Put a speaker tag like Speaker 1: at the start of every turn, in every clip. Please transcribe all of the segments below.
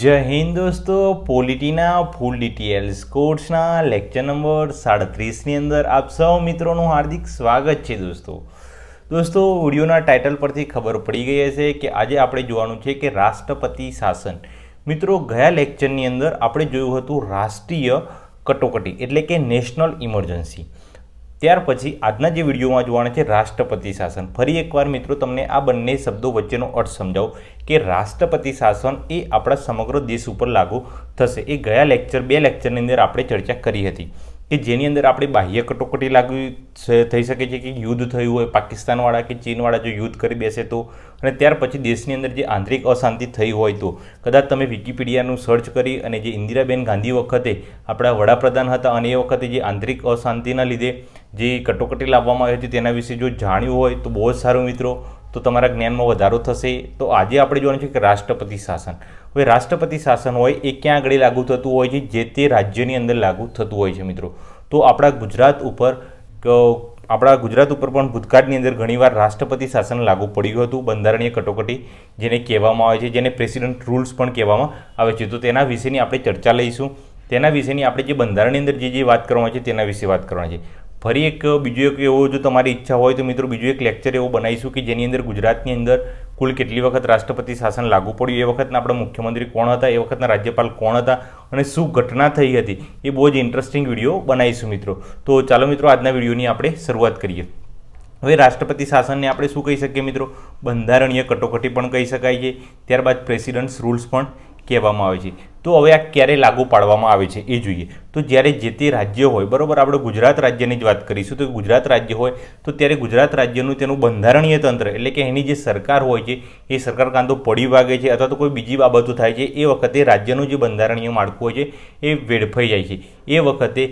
Speaker 1: જય હિન્દ દોસ્તો પોલિટીના ફૂલ ડિટેલ્સ કોર્સના લેક્ચર નંબર સાડત્રીસની અંદર આપ સૌ મિત્રોનું હાર્દિક સ્વાગત છે દોસ્તો દોસ્તો વિડીયોના ટાઇટલ પરથી ખબર પડી ગઈ હશે કે આજે આપણે જોવાનું છે કે રાષ્ટ્રપતિ શાસન મિત્રો ગયા લેક્ચરની અંદર આપણે જોયું હતું રાષ્ટ્રીય કટોકટી એટલે કે નેશનલ ઇમરજન્સી ત્યાર પછી આજના જે વિડીયોમાં જોવાના છે રાષ્ટ્રપતિ શાસન ફરી એકવાર મિત્રો તમને આ બંને શબ્દો વચ્ચેનો અર્થ સમજાવો કે રાષ્ટ્રપતિ શાસન એ આપણા સમગ્ર દેશ ઉપર લાગુ થશે એ ગયા લેક્ચર બે લેક્ચરની અંદર આપણે ચર્ચા કરી હતી કે જેની અંદર આપણે બાહ્ય કટોકટી લાગુ થઈ શકે છે કે યુદ્ધ થયું હોય પાકિસ્તાનવાળા કે ચીનવાળા જો યુદ્ધ કરી બેસે તો અને ત્યાર પછી દેશની અંદર જે આંતરિક અશાંતિ થઈ હોય તો કદાચ તમે વિકીપીડિયાનું સર્ચ કરી અને જે ઇન્દિરાબેન ગાંધી વખતે આપણા વડાપ્રધાન હતા અને એ વખતે જે આંતરિક અશાંતિના લીધે જે કટોકટી લાવવામાં આવી હતી તેના વિશે જો જાણ્યું હોય તો બહુ જ સારું મિત્રો તો તમારા જ્ઞાનમાં વધારો થશે તો આજે આપણે જોવાનું છે કે રાષ્ટ્રપતિ શાસન હવે રાષ્ટ્રપતિ શાસન હોય એ ક્યાં આગળ લાગુ થતું હોય છે જે તે રાજ્યની અંદર લાગુ થતું હોય છે મિત્રો તો આપણા ગુજરાત ઉપર આપણા ગુજરાત ઉપર પણ ભૂતકાળની અંદર ઘણીવાર રાષ્ટ્રપતિ શાસન લાગુ પડ્યું હતું બંધારણીય કટોકટી જેને કહેવામાં આવે છે જેને પ્રેસિડન્ટ રૂલ્સ પણ કહેવામાં આવે છે તો તેના વિશેની આપણે ચર્ચા લઈશું તેના વિશેની આપણે જે બંધારણની અંદર જે જે વાત કરવામાં છે તેના વિશે વાત કરવાની છે ફરી એક બીજો એક એવો જો તમારી ઈચ્છા હોય તો મિત્રો બીજું એક લેક્ચર એવો બનાવીશું કે જેની અંદર ગુજરાતની અંદર કુલ કેટલી વખત રાષ્ટ્રપતિ શાસન લાગુ પડ્યું એ વખતના આપણા મુખ્યમંત્રી કોણ હતા એ વખતના રાજ્યપાલ કોણ હતા અને શું ઘટના થઈ હતી એ બહુ જ ઇન્ટરેસ્ટિંગ વિડીયો બનાવીશું મિત્રો તો ચાલો મિત્રો આજના વિડીયોની આપણે શરૂઆત કરીએ હવે રાષ્ટ્રપતિ શાસનને આપણે શું કહી શકીએ મિત્રો બંધારણીય કટોકટી પણ કહી શકાય છે ત્યારબાદ પ્રેસિડન્ટ્સ રૂલ્સ પણ કહેવામાં આવે છે તો હવે આ ક્યારે લાગુ પાડવામાં આવે છે એ જોઈએ તો જ્યારે જે તે રાજ્ય હોય બરાબર આપણે ગુજરાત રાજ્યની જ વાત કરીશું તો ગુજરાત રાજ્ય હોય તો ત્યારે ગુજરાત રાજ્યનું તેનું બંધારણીય તંત્ર એટલે કે એની જે સરકાર હોય છે એ સરકાર કાં તો પડી વાગે છે અથવા તો કોઈ બીજી બાબતો થાય છે એ વખતે રાજ્યનું જે બંધારણીય માળખું હોય છે એ વેડફાઈ જાય છે એ વખતે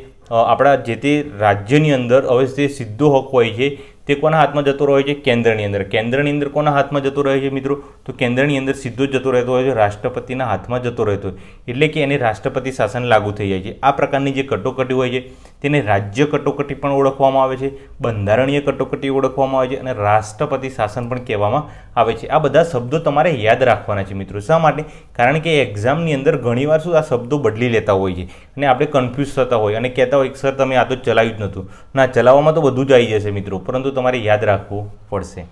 Speaker 1: આપણા જે તે રાજ્યની અંદર હવે જે સીધો હક હોય છે તે કોના હાથમાં જતો રહે છે કેન્દ્રની અંદર કેન્દ્રની અંદર કોના હાથમાં જતો રહે છે મિત્રો તો કેન્દ્રની અંદર સીધો જતો રહેતો હોય છે રાષ્ટ્રપતિના હાથમાં જતો રહેતો એટલે કે એને રાષ્ટ્રપતિ શાસન લાગુ થઈ જાય છે આ પ્રકારની જે કટોકટી હોય છે તેને રાજ્ય કટોકટી પણ ઓળખવામાં આવે છે બંધારણીય કટોકટી ઓળખવામાં આવે છે અને રાષ્ટ્રપતિ શાસન પણ કહેવામાં આવે છે આ બધા શબ્દો તમારે યાદ રાખવાના છે મિત્રો શા માટે કારણ કે એક્ઝામની અંદર ઘણીવાર શું આ શબ્દો બદલી લેતા હોય છે અને આપણે કન્ફ્યુઝ થતા હોય અને કહેતા હોય સર તમે આ તો ચલાવ્યું જ નહોતું ના ચલાવવામાં તો બધું જ આવી જશે મિત્રો પરંતુ તમારે યાદ રાખવું પડશે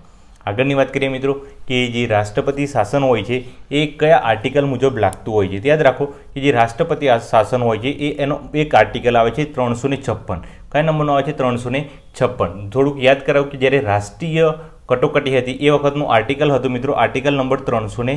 Speaker 1: આગળની વાત કરીએ મિત્રો કે જે રાષ્ટ્રપતિ શાસન હોય છે એ કયા આર્ટિકલ મુજબ લાગતું હોય છે યાદ રાખો કે જે રાષ્ટ્રપતિ શાસન હોય છે એ એનો એક આર્ટિકલ આવે છે ત્રણસો ને છપ્પન કયા નંબરનો આવે છે ત્રણસો ને છપ્પન થોડુંક યાદ કરાવું કે જ્યારે રાષ્ટ્રીય કટોકટી હતી એ વખતનું આર્ટિકલ હતું મિત્રો આર્ટિકલ નંબર ત્રણસો ને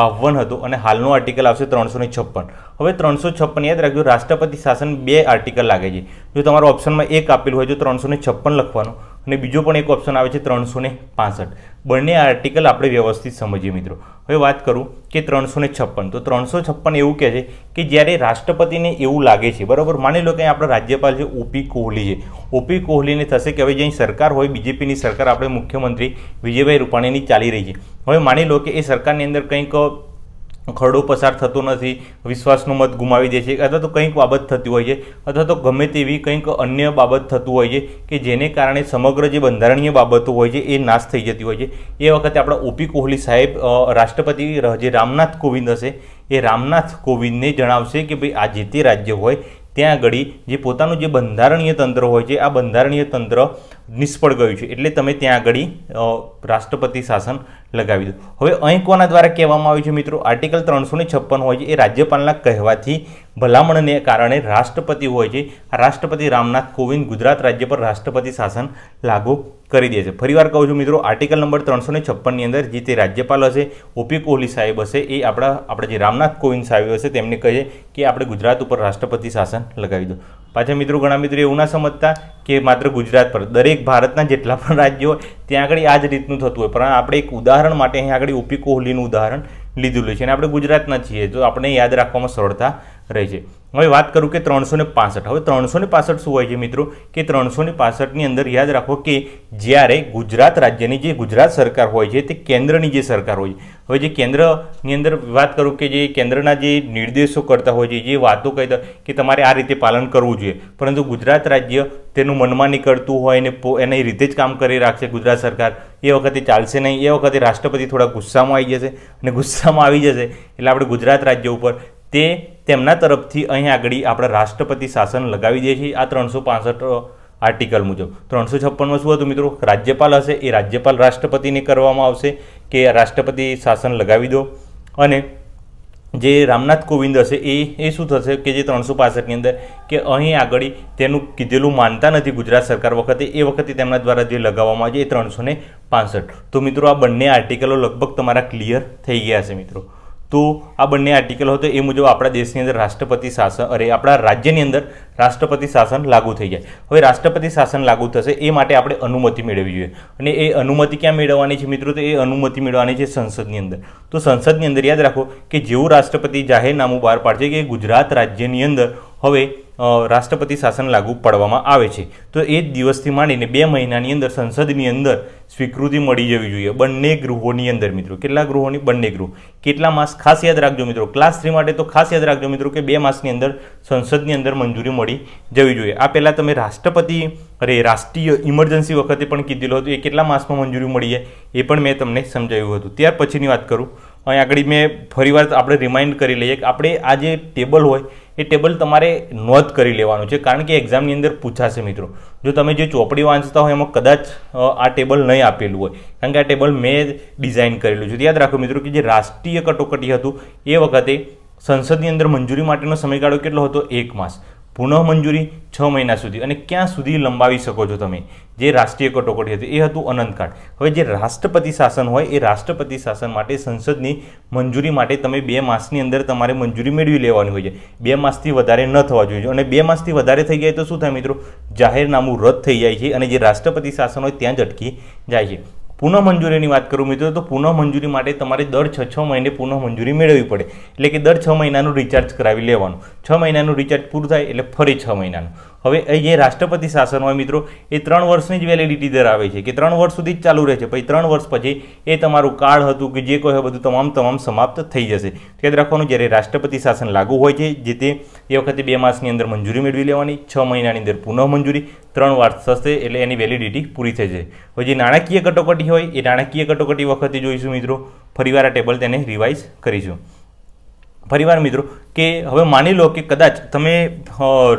Speaker 1: બાવન હતું અને હાલનું આર્ટિકલ આવશે ત્રણસો ને છપ્પન હવે ત્રણસો છપ્પન યાદ રાખજો રાષ્ટ્રપતિ શાસન બે આર્ટિકલ લાગે છે જો તમારો ઓપ્શનમાં એક આપેલું હોય તો ત્રણસો ને છપ્પન લખવાનું અને બીજો પણ એક ઓપ્શન આવે છે ત્રણસો ને બંને આર્ટિકલ આપણે વ્યવસ્થિત સમજીએ મિત્રો હવે વાત કરું કે ત્રણસો ને છપ્પન તો ત્રણસો છપ્પન એવું કહે છે કે જ્યારે રાષ્ટ્રપતિને એવું લાગે છે બરાબર માની લો કે આપણા રાજ્યપાલ છે ઓપી કોહલી છે ઓપી કોહલીને થશે કે હવે જ્યાં સરકાર હોય બીજેપીની સરકાર આપણે મુખ્યમંત્રી વિજયભાઈ રૂપાણીની ચાલી રહી છે હવે માની લો કે એ સરકારની અંદર કંઈક ખરડો પસાર થતો નથી વિશ્વાસનો મત ગુમાવી દે છે અથવા તો કંઈક બાબત થતી હોય છે અથવા તો ગમે તેવી કંઈક અન્ય બાબત થતું હોય છે કે જેને કારણે સમગ્ર જે બંધારણીય બાબતો હોય છે એ નાશ થઈ જતી હોય છે એ વખતે આપણા ઓપી કોહલી સાહેબ રાષ્ટ્રપતિ જે રામનાથ કોવિંદ હશે એ રામનાથ કોવિંદને જણાવશે કે ભાઈ આ જે તે રાજ્ય હોય ત્યાં આગળ જે પોતાનું જે બંધારણીય તંત્ર હોય છે આ બંધારણીય તંત્ર નિષ્ફળ ગયું છે એટલે તમે ત્યાં આગળ રાષ્ટ્રપતિ શાસન લગાવી દો હવે અહીં કોના દ્વારા કહેવામાં આવ્યું છે મિત્રો આર્ટિકલ ત્રણસો હોય છે એ રાજ્યપાલના કહેવાથી ભલામણને કારણે રાષ્ટ્રપતિ હોય છે આ રાષ્ટ્રપતિ રામનાથ કોવિંદ ગુજરાત રાજ્ય પર રાષ્ટ્રપતિ શાસન લાગુ કરી દે છે ફરીવાર કહું છું મિત્રો આર્ટિકલ નંબર ત્રણસો ને છપ્પનની અંદર જે તે રાજ્યપાલ હશે ઓપી કોહલી સાહેબ હશે એ આપણા આપણે જે રામનાથ કોવિંદ સાહેબ હશે તેમને કહીએ કે આપણે ગુજરાત ઉપર રાષ્ટ્રપતિ શાસન લગાવી દો પાછા મિત્રો ઘણા મિત્રો એવું ના સમજતા કે માત્ર ગુજરાત પર દરેક ભારતના જેટલા પણ રાજ્યો ત્યાં આગળ આ જ રીતનું થતું હોય પણ આપણે એક ઉદાહરણ માટે અહીંયા આગળ ઓપી કોહલીનું ઉદાહરણ લીધેલું છે અને આપણે ગુજરાતના છીએ તો આપણે યાદ રાખવામાં સરળતા રહે છે હવે વાત કરું કે ત્રણસો ને પાસઠ હવે ત્રણસો ને પાસઠ શું હોય છે મિત્રો કે ત્રણસો ને પાસઠની અંદર યાદ રાખો કે જ્યારે ગુજરાત રાજ્યની જે ગુજરાત સરકાર હોય છે તે કેન્દ્રની જે સરકાર હોય છે હવે જે કેન્દ્રની અંદર વાત કરું કે જે કેન્દ્રના જે નિર્દેશો કરતા હોય છે જે વાતો કહેતા કે તમારે આ રીતે પાલન કરવું જોઈએ પરંતુ ગુજરાત રાજ્ય તેનું મનમાં નીકળતું હોય ને એને રીતે જ કામ કરી રાખશે ગુજરાત સરકાર એ વખતે ચાલશે નહીં એ વખતે રાષ્ટ્રપતિ થોડા ગુસ્સામાં આવી જશે અને ગુસ્સામાં આવી જશે એટલે આપણે ગુજરાત રાજ્ય ઉપર તે તેમના તરફથી અહીં આગળ આપણે રાષ્ટ્રપતિ શાસન લગાવી દઈએ છીએ આ ત્રણસો આર્ટિકલ મુજબ ત્રણસો છપ્પનમાં શું હતું મિત્રો રાજ્યપાલ હશે એ રાજ્યપાલ રાષ્ટ્રપતિને કરવામાં આવશે કે રાષ્ટ્રપતિ શાસન લગાવી દો અને જે રામનાથ કોવિંદ હશે એ એ શું થશે કે જે ત્રણસો પાસઠની અંદર કે અહીં આગળ તેનું કીધેલું માનતા નથી ગુજરાત સરકાર વખતે એ વખતે તેમના દ્વારા જે લગાવવામાં આવે છે એ ત્રણસો ને તો મિત્રો આ બંને આર્ટિકલો લગભગ તમારા ક્લિયર થઈ ગયા છે મિત્રો તો આ બંને આર્ટિકલ હોય તો એ મુજબ આપણા દેશની અંદર રાષ્ટ્રપતિ શાસન અરે આપણા રાજ્યની અંદર રાષ્ટ્રપતિ શાસન લાગુ થઈ જાય હવે રાષ્ટ્રપતિ શાસન લાગુ થશે એ માટે આપણે અનુમતિ મેળવવી જોઈએ અને એ અનુમતિ ક્યાં મેળવવાની છે મિત્રો તો એ અનુમતિ મેળવવાની છે સંસદની અંદર તો સંસદની અંદર યાદ રાખો કે જેવું રાષ્ટ્રપતિ જાહેરનામું બહાર પાડશે કે ગુજરાત રાજ્યની અંદર હવે રાષ્ટ્રપતિ શાસન લાગુ પાડવામાં આવે છે તો એ જ દિવસથી માંડીને બે મહિનાની અંદર સંસદની અંદર સ્વીકૃતિ મળી જવી જોઈએ બંને ગૃહોની અંદર મિત્રો કેટલા ગૃહોની બંને ગૃહ કેટલા માસ ખાસ યાદ રાખજો મિત્રો ક્લાસ થ્રી માટે તો ખાસ યાદ રાખજો મિત્રો કે બે માસની અંદર સંસદની અંદર મંજૂરી મળી જવી જોઈએ આ પહેલાં તમે રાષ્ટ્રપતિ અરે રાષ્ટ્રીય ઇમરજન્સી વખતે પણ કીધેલું હતું એ કેટલા માસમાં મંજૂરી મળી જાય એ પણ મેં તમને સમજાવ્યું હતું ત્યાર પછીની વાત કરું અહીં આગળ મેં ફરી વાર આપણે રિમાઇન્ડ કરી લઈએ કે આપણે આ જે ટેબલ હોય એ ટેબલ તમારે નોંધ કરી લેવાનું છે કારણ કે એક્ઝામની અંદર પૂછાશે મિત્રો જો તમે જે ચોપડી વાંચતા હોય એમાં કદાચ આ ટેબલ નહીં આપેલું હોય કારણ કે આ ટેબલ મેં ડિઝાઇન કરેલું છે યાદ રાખો મિત્રો કે જે રાષ્ટ્રીય કટોકટી હતું એ વખતે સંસદની અંદર મંજૂરી માટેનો સમયગાળો કેટલો હતો એક માસ પુનઃ મંજૂરી છ મહિના સુધી અને ક્યાં સુધી લંબાવી શકો છો તમે જે રાષ્ટ્રીય કટોકટી હતી એ હતું અનંતકાળ હવે જે રાષ્ટ્રપતિ શાસન હોય એ રાષ્ટ્રપતિ શાસન માટે સંસદની મંજૂરી માટે તમે બે માસની અંદર તમારે મંજૂરી મેળવી લેવાની હોય છે બે માસથી વધારે ન થવા જોઈએ અને બે માસથી વધારે થઈ જાય તો શું થાય મિત્રો જાહેરનામું રદ થઈ જાય છે અને જે રાષ્ટ્રપતિ શાસન હોય ત્યાં જ અટકી જાય છે પુનઃ મંજૂરીની વાત કરું મિત્રો તો પુનઃ મંજૂરી માટે તમારે દર છ છ મહિને પુનઃ મંજૂરી મેળવવી પડે એટલે કે દર છ મહિનાનું રિચાર્જ કરાવી લેવાનું છ મહિનાનું રિચાર્જ પૂરું થાય એટલે ફરી છ મહિનાનું હવે અહીં જે રાષ્ટ્રપતિ શાસન હોય મિત્રો એ ત્રણ વર્ષની જ વેલિડિટી ધરાવે છે કે ત્રણ વર્ષ સુધી જ ચાલુ રહે છે પછી ત્રણ વર્ષ પછી એ તમારું કાર્ડ હતું કે જે કોઈ બધું તમામ તમામ સમાપ્ત થઈ જશે યાદ રાખવાનું જ્યારે રાષ્ટ્રપતિ શાસન લાગુ હોય છે જે તે એ વખતે બે માસની અંદર મંજૂરી મેળવી લેવાની છ મહિનાની અંદર પુનઃ મંજૂરી ત્રણ વર્ષ થશે એટલે એની વેલિડિટી પૂરી થઈ જશે હવે જે નાણાકીય કટોકટી હોય એ નાણાકીય કટોકટી વખતે જોઈશું મિત્રો ફરીવાર આ ટેબલ તેને રિવાઇઝ કરીશું પરિવાર મિત્રો કે હવે માની લો કે કદાચ તમે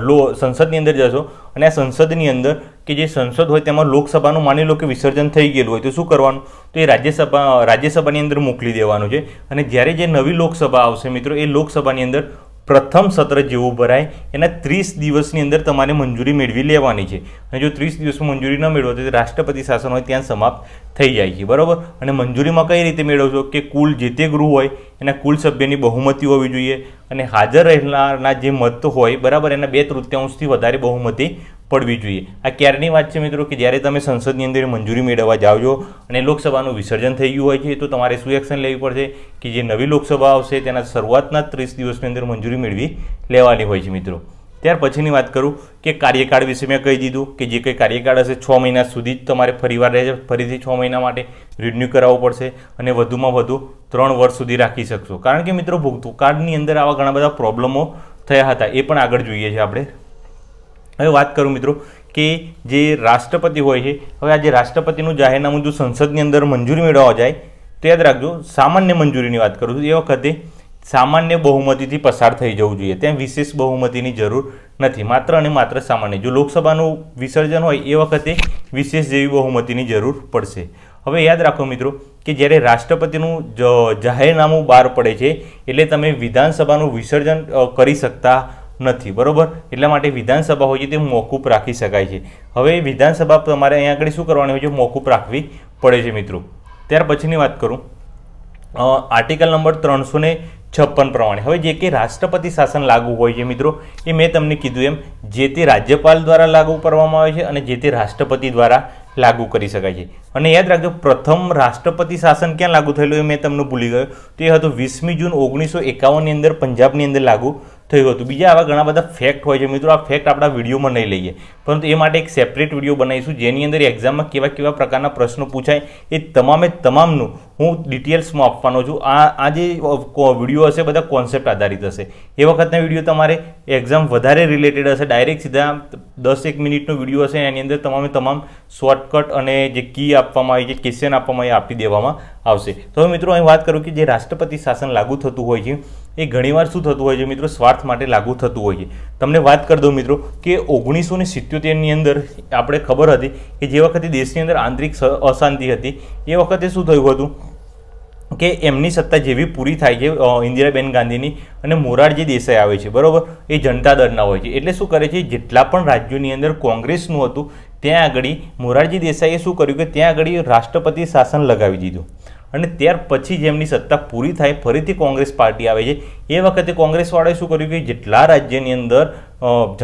Speaker 1: લો સંસદની અંદર જશો અને આ સંસદની અંદર કે જે સંસદ હોય તેમાં લોકસભાનું માની લો કે વિસર્જન થઈ ગયેલું હોય તો શું કરવાનું તો એ રાજ્યસભા રાજ્યસભાની અંદર મોકલી દેવાનું છે અને જ્યારે જે નવી લોકસભા આવશે મિત્રો એ લોકસભાની અંદર પ્રથમ સત્ર જેવું ભરાય એના ત્રીસ દિવસની અંદર તમારે મંજૂરી મેળવી લેવાની છે અને જો ત્રીસ દિવસમાં મંજૂરી ન મેળવો તો રાષ્ટ્રપતિ શાસન હોય ત્યાં સમાપ્ત થઈ જાય છે બરાબર અને મંજૂરીમાં કઈ રીતે મેળવશો કે કુલ જે તે ગૃહ હોય એના કુલ સભ્યની બહુમતી હોવી જોઈએ અને હાજર રહેનારના જે મત હોય બરાબર એના બે તૃત્યાંશથી વધારે બહુમતી પડવી જોઈએ આ ક્યારની વાત છે મિત્રો કે જ્યારે તમે સંસદની અંદર મંજૂરી મેળવવા જાઓ છો અને લોકસભાનું વિસર્જન થઈ ગયું હોય છે તો તમારે શું એક્શન લેવી પડશે કે જે નવી લોકસભા આવશે તેના શરૂઆતના ત્રીસ દિવસની અંદર મંજૂરી મેળવી લેવાની હોય છે મિત્રો ત્યાર પછીની વાત કરું કે કાર્યકાળ વિશે મેં કહી દીધું કે જે કંઈ કાર્યકાળ હશે છ મહિના સુધી જ તમારે ફરીવાર રહે ફરીથી છ મહિના માટે રિન્યૂ કરાવવું પડશે અને વધુમાં વધુ ત્રણ વર્ષ સુધી રાખી શકશો કારણ કે મિત્રો કાર્ડની અંદર આવા ઘણા બધા પ્રોબ્લમો થયા હતા એ પણ આગળ જોઈએ છે આપણે હવે વાત કરું મિત્રો કે જે રાષ્ટ્રપતિ હોય છે હવે આજે રાષ્ટ્રપતિનું જાહેરનામું જો સંસદની અંદર મંજૂરી મેળવવા જાય તો યાદ રાખજો સામાન્ય મંજૂરીની વાત કરું છું એ વખતે સામાન્ય બહુમતીથી પસાર થઈ જવું જોઈએ ત્યાં વિશેષ બહુમતીની જરૂર નથી માત્ર અને માત્ર સામાન્ય જો લોકસભાનું વિસર્જન હોય એ વખતે વિશેષ જેવી બહુમતીની જરૂર પડશે હવે યાદ રાખો મિત્રો કે જ્યારે રાષ્ટ્રપતિનું જાહેરનામું બહાર પડે છે એટલે તમે વિધાનસભાનું વિસર્જન કરી શકતા નથી બરાબર એટલા માટે વિધાનસભા હોય છે તે મોકૂફ રાખી શકાય છે હવે વિધાનસભા તમારે અહીંયા આગળ શું કરવાની હોય છે મોકૂફ રાખવી પડે છે મિત્રો ત્યાર પછીની વાત કરું આર્ટિકલ નંબર ત્રણસો છપ્પન પ્રમાણે હવે જે કે રાષ્ટ્રપતિ શાસન લાગુ હોય છે મિત્રો એ મેં તમને કીધું એમ જે તે રાજ્યપાલ દ્વારા લાગુ કરવામાં આવે છે અને જે તે રાષ્ટ્રપતિ દ્વારા લાગુ કરી શકાય છે અને યાદ રાખજો પ્રથમ રાષ્ટ્રપતિ શાસન ક્યાં લાગુ થયેલું એ મેં તમને ભૂલી ગયો તો એ હતું વીસમી જૂન ઓગણીસો એકાવનની અંદર પંજાબની અંદર લાગુ થયું હતું બીજા આવા ઘણા બધા ફેક્ટ હોય છે મિત્રો આ ફેક્ટ આપણા વિડીયોમાં નહીં લઈએ પરંતુ એ માટે એક સેપરેટ વિડીયો બનાવીશું જેની અંદર એક્ઝામમાં કેવા કેવા પ્રકારના પ્રશ્નો પૂછાય એ તમામે તમામનું હું ડિટેલ્સમાં આપવાનો છું આ આ જે વિડીયો હશે બધા કોન્સેપ્ટ આધારિત હશે એ વખતના વિડીયો તમારે એક્ઝામ વધારે રિલેટેડ હશે ડાયરેક્ટ સીધા દસ એક મિનિટનો વિડીયો હશે એની અંદર તમામે તમામ શોર્ટકટ અને જે કી આપવામાં આવી છે ક્વેશ્ચન આપવામાં આવી આપી દેવામાં આવશે તો મિત્રો અહીં વાત કરું કે જે રાષ્ટ્રપતિ શાસન લાગુ થતું હોય છે એ ઘણીવાર શું થતું હોય છે મિત્રો સ્વાર્થ માટે લાગુ થતું હોય છે તમને વાત કરી દઉં મિત્રો કે ઓગણીસો ને સિત્યોતેરની અંદર આપણે ખબર હતી કે જે વખતે દેશની અંદર આંતરિક અશાંતિ હતી એ વખતે શું થયું હતું કે એમની સત્તા જેવી પૂરી થાય છે ઇન્દિરાબેન ગાંધીની અને મોરારજી દેસાઈ આવે છે બરાબર એ જનતા દળના હોય છે એટલે શું કરે છે જેટલા પણ રાજ્યોની અંદર કોંગ્રેસનું હતું ત્યાં આગળ મોરારજી દેસાઈએ શું કર્યું કે ત્યાં આગળ રાષ્ટ્રપતિ શાસન લગાવી દીધું અને ત્યાર પછી જેમની સત્તા પૂરી થાય ફરીથી કોંગ્રેસ પાર્ટી આવે છે એ વખતે કોંગ્રેસવાળાએ શું કર્યું કે જેટલા રાજ્યની અંદર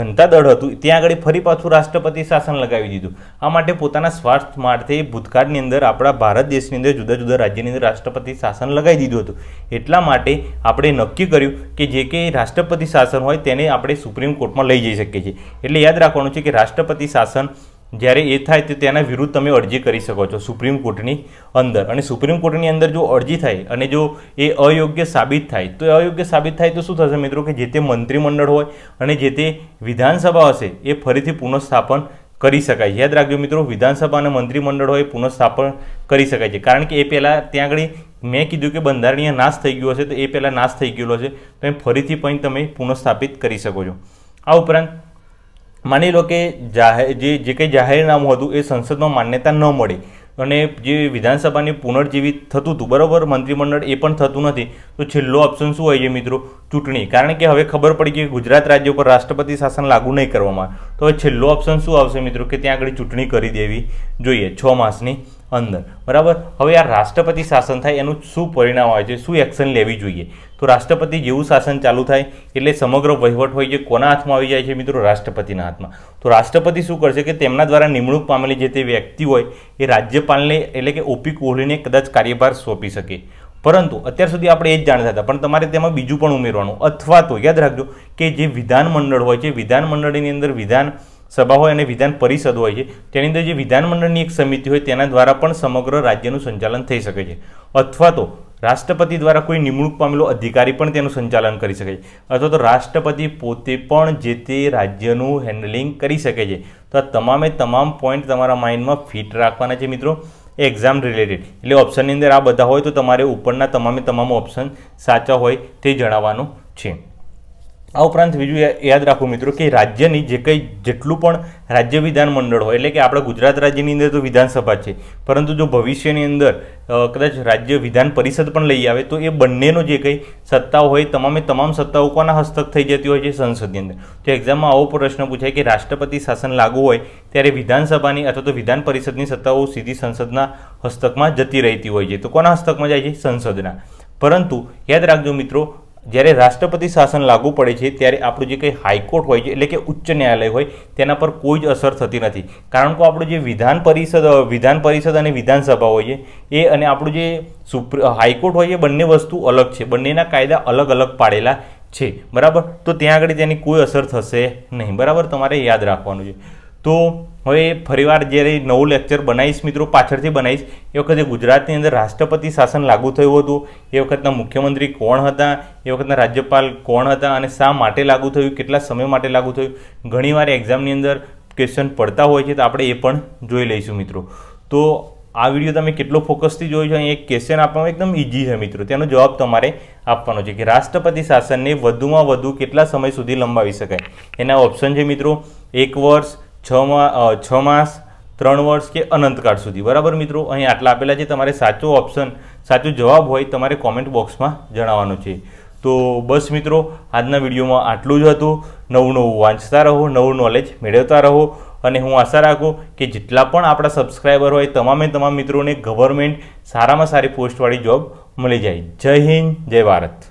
Speaker 1: જનતા દળ હતું ત્યાં આગળ ફરી પાછું રાષ્ટ્રપતિ શાસન લગાવી દીધું આ માટે પોતાના સ્વાર્થ માટે ભૂતકાળની અંદર આપણા ભારત દેશની અંદર જુદા જુદા રાજ્યની અંદર રાષ્ટ્રપતિ શાસન લગાવી દીધું હતું એટલા માટે આપણે નક્કી કર્યું કે જે કે રાષ્ટ્રપતિ શાસન હોય તેને આપણે સુપ્રીમ કોર્ટમાં લઈ જઈ શકીએ છીએ એટલે યાદ રાખવાનું છે કે રાષ્ટ્રપતિ શાસન જ્યારે એ થાય તો તેના વિરુદ્ધ તમે અરજી કરી શકો છો સુપ્રીમ કોર્ટની અંદર અને સુપ્રીમ કોર્ટની અંદર જો અરજી થાય અને જો એ અયોગ્ય સાબિત થાય તો અયોગ્ય સાબિત થાય તો શું થશે મિત્રો કે જે તે મંત્રીમંડળ હોય અને જે તે વિધાનસભા હશે એ ફરીથી પુનઃસ્થાપન કરી શકાય યાદ રાખજો મિત્રો વિધાનસભા અને મંત્રીમંડળ હોય પુનઃસ્થાપન કરી શકાય છે કારણ કે એ પહેલાં ત્યાં આગળ મેં કીધું કે બંધારણીય નાશ થઈ ગયો હશે તો એ પહેલાં નાશ થઈ ગયેલો છે તો એ ફરીથી પણ તમે પુનઃસ્થાપિત કરી શકો છો આ ઉપરાંત માની લો કે જાહેર જે જે કંઈ જાહેરનામું હતું એ સંસદમાં માન્યતા ન મળે અને જે વિધાનસભાની પુનર્જીવિત થતું હતું બરાબર મંત્રીમંડળ એ પણ થતું નથી તો છેલ્લો ઓપ્શન શું હોય છે મિત્રો ચૂંટણી કારણ કે હવે ખબર પડી કે ગુજરાત રાજ્ય ઉપર રાષ્ટ્રપતિ શાસન લાગુ નહીં કરવામાં તો હવે છેલ્લો ઓપ્શન શું આવશે મિત્રો કે ત્યાં આગળ ચૂંટણી કરી દેવી જોઈએ છ માસની અંદર બરાબર હવે આ રાષ્ટ્રપતિ શાસન થાય એનું શું પરિણામ આવે છે શું એક્શન લેવી જોઈએ તો રાષ્ટ્રપતિ જેવું શાસન ચાલુ થાય એટલે સમગ્ર વહીવટ હોય છે કોના હાથમાં આવી જાય છે મિત્રો રાષ્ટ્રપતિના હાથમાં તો રાષ્ટ્રપતિ શું કરશે કે તેમના દ્વારા નિમણૂક પામેલી જે તે વ્યક્તિ હોય એ રાજ્યપાલને એટલે કે ઓપી કોહલીને કદાચ કાર્યભાર સોંપી શકે પરંતુ અત્યાર સુધી આપણે એ જ જાણતા હતા પણ તમારે તેમાં બીજું પણ ઉમેરવાનું અથવા તો યાદ રાખજો કે જે વિધાનમંડળ હોય છે વિધાનમંડળની અંદર વિધાન સભા હોય અને વિધાન પરિષદ હોય છે તેની અંદર જે વિધાનમંડળની એક સમિતિ હોય તેના દ્વારા પણ સમગ્ર રાજ્યનું સંચાલન થઈ શકે છે અથવા તો રાષ્ટ્રપતિ દ્વારા કોઈ નિમણૂક પામેલો અધિકારી પણ તેનું સંચાલન કરી શકે છે અથવા તો રાષ્ટ્રપતિ પોતે પણ જે તે રાજ્યનું હેન્ડલિંગ કરી શકે છે તો આ તમામે તમામ પોઈન્ટ તમારા માઇન્ડમાં ફિટ રાખવાના છે મિત્રો એક્ઝામ રિલેટેડ એટલે ઓપ્શનની અંદર આ બધા હોય તો તમારે ઉપરના તમામે તમામ ઓપ્શન સાચા હોય તે જણાવવાનું છે આ ઉપરાંત બીજું યાદ રાખો મિત્રો કે રાજ્યની જે કંઈ જેટલું પણ રાજ્ય વિધાનમંડળ હોય એટલે કે આપણા ગુજરાત રાજ્યની અંદર તો વિધાનસભા છે પરંતુ જો ભવિષ્યની અંદર કદાચ રાજ્ય વિધાન પરિષદ પણ લઈ આવે તો એ બંનેનો જે કંઈ સત્તાઓ હોય તમામે તમામ સત્તાઓ કોના હસ્તક થઈ જતી હોય છે સંસદની અંદર તો એક્ઝામમાં આવો પ્રશ્ન પૂછાય કે રાષ્ટ્રપતિ શાસન લાગુ હોય ત્યારે વિધાનસભાની અથવા તો વિધાન પરિષદની સત્તાઓ સીધી સંસદના હસ્તકમાં જતી રહેતી હોય છે તો કોના હસ્તકમાં જાય છે સંસદના પરંતુ યાદ રાખજો મિત્રો જ્યારે રાષ્ટ્રપતિ શાસન લાગુ પડે છે ત્યારે આપણું જે કંઈ હાઈકોર્ટ હોય છે એટલે કે ઉચ્ચ ન્યાયાલય હોય તેના પર કોઈ જ અસર થતી નથી કારણ કે આપણું જે વિધાન પરિષદ વિધાન પરિષદ અને વિધાનસભા હોય છે એ અને આપણું જે સુપ્ર હાઈકોર્ટ હોય એ બંને વસ્તુ અલગ છે બંનેના કાયદા અલગ અલગ પાડેલા છે બરાબર તો ત્યાં આગળ તેની કોઈ અસર થશે નહીં બરાબર તમારે યાદ રાખવાનું છે તો હવે ફરીવાર જ્યારે નવું લેક્ચર બનાવીશ મિત્રો પાછળથી બનાવીશ એ વખતે ગુજરાતની અંદર રાષ્ટ્રપતિ શાસન લાગુ થયું હતું એ વખતના મુખ્યમંત્રી કોણ હતા એ વખતના રાજ્યપાલ કોણ હતા અને શા માટે લાગુ થયું કેટલા સમય માટે લાગુ થયું ઘણીવાર એક્ઝામની અંદર ક્વેશ્ચન પડતા હોય છે તો આપણે એ પણ જોઈ લઈશું મિત્રો તો આ વિડીયો તમે કેટલો ફોકસથી જોયો છો એક ક્વેશ્ચન આપવાનો એકદમ ઇઝી છે મિત્રો તેનો જવાબ તમારે આપવાનો છે કે રાષ્ટ્રપતિ શાસનને વધુમાં વધુ કેટલા સમય સુધી લંબાવી શકાય એના ઓપ્શન છે મિત્રો એક વર્ષ છ છ માસ ત્રણ વર્ષ કે અનંતકાળ સુધી બરાબર મિત્રો અહીં આટલા આપેલા છે તમારે સાચો ઓપ્શન સાચો જવાબ હોય તમારે કોમેન્ટ બોક્સમાં જણાવવાનો છે તો બસ મિત્રો આજના વિડીયોમાં આટલું જ હતું નવું નવું વાંચતા રહો નવું નોલેજ મેળવતા રહો અને હું આશા રાખું કે જેટલા પણ આપણા સબસ્ક્રાઈબર હોય તમામે તમામ મિત્રોને ગવર્મેન્ટ સારામાં સારી પોસ્ટવાળી જોબ મળી જાય જય હિન્દ જય ભારત